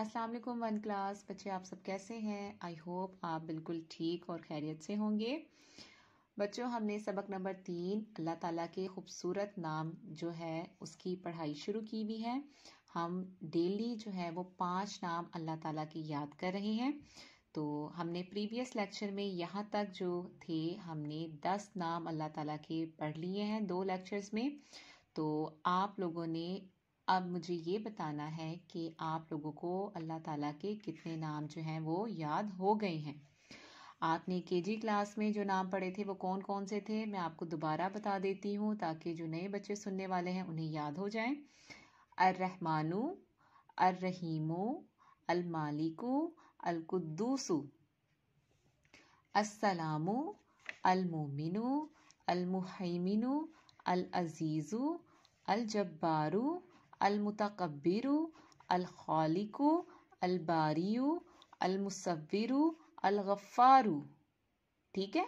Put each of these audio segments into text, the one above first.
अस्सलाम वालेकुम one class बच्चे आप सब कैसे हैं आई होप आप बिल्कुल ठीक और खैरियत से होंगे बच्चों हमने सबक नंबर तीन अल्लाह ताला के खूबसूरत नाम जो है उसकी पढ़ाई शुरू की हुई है हम डेली जो है वो पांच नाम अल्लाह ताला के याद कर रहे हैं तो हमने प्रीवियस लेक्चर में यहाँ तक जो थे हमने दस नाम अल्लाह ताला के पढ़ लिए हैं दो लेक्चर्स में तो आप लोगों ने अब मुझे ये बताना है कि आप लोगों को अल्लाह ताला के कितने नाम जो हैं वो याद हो गए हैं आपने केजी क्लास में जो नाम पढ़े थे वो कौन कौन से थे मैं आपको दोबारा बता देती हूँ ताकि जो नए बच्चे सुनने वाले हैं उन्हें याद हो जाए अर्रहमानु अर्रहीमु अलमालिकु अलकुद्दूसु असलामु अलमोमिनु अलमुहैमिनु अलअज़ीज़ु अलजब्बारू अलमतकबिर अलखालिक अलबारी अलमसविर अलगफ़ारु ठीक है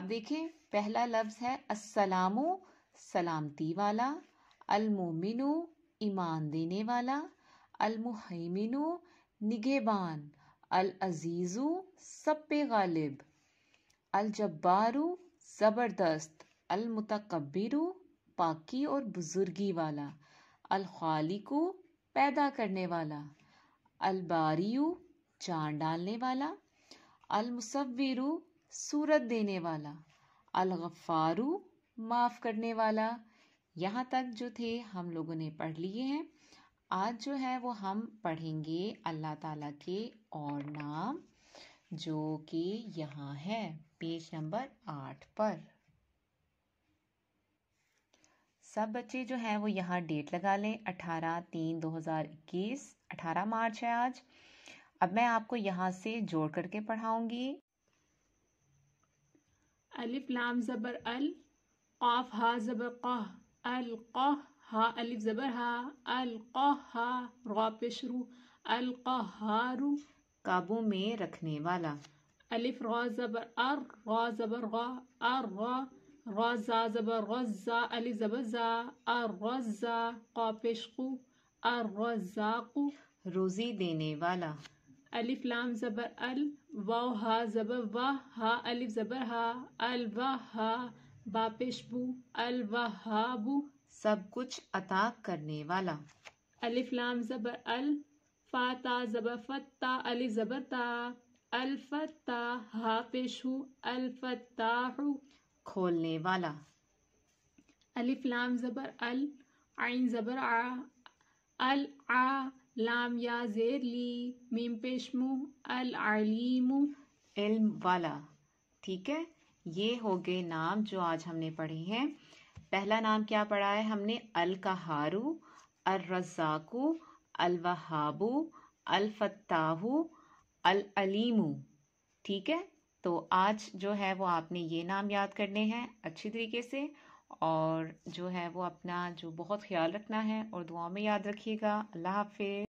अब देखिए पहला लफ्ज़ है असलामो सलामती वाला अलमोमिनो ईमान देने वाला अलमुहैमिनो निगेबान अल अजीज़ु सब पे गालिब जब्बारु ज़बरदस्त अलमतकबिर पाकी और बुज़ुर्गी वाला अलखालिकु पैदा करने वाला अलबारियु चांद डालने वाला अलमुसविरु सूरत देने वाला अलगफ़ारू माफ़ करने वाला यहाँ तक जो थे हम लोगों ने पढ़ लिए हैं आज जो है वो हम पढ़ेंगे अल्लाह ताला के और नाम जो कि यहाँ है पेज नंबर आठ पर सब बच्चे जो हैं वो यहाँ डेट लगा लें अठारह तीन दो हज़ार इक्कीस अठारह मार्च है आज अब मैं आपको यहाँ से जोड़ करके पढ़ाऊंगी अलिफ लाम जबर अल काफ हा जबर कह अल कह हा अलिफ जबर हा अल हा गा पेशरू अल कहारू काबू में रखने वाला अलिफ गा जबर अर गा जबर गा अर गा غازا زبر غزة ألف زبزة الرزة قافشق الرزاق रोजी देने वाला अलिफ लाम जबर अल वाह हा जबर वाह हा अलिफ जबर हा अल वाह हा बापेशबू अल वहाबू सब कुछ अता करने वाला अलिफ लाम जबर अल फाता जबर फत्ता अली जबर ता अल फत्ता हा पेशु अल फत्ताहू खोलने वाला अलिफ लाम ज़बर अल आइन ज़बर आ अल आ लाम या जेर ली मीम पेश अल आलीम इल्म वाला ठीक है ये हो गए नाम जो आज हमने पढ़े हैं पहला नाम क्या पढ़ा है हमने अल कहारू अल रज़ाकू अल वहाबू अल फताहू अल अलीमू ठीक है तो आज जो है वो आपने ये नाम याद करने हैं अच्छी तरीके से और जो है वो अपना जो बहुत ख्याल रखना है और दुआ में याद रखिएगा अल्लाह हाफिज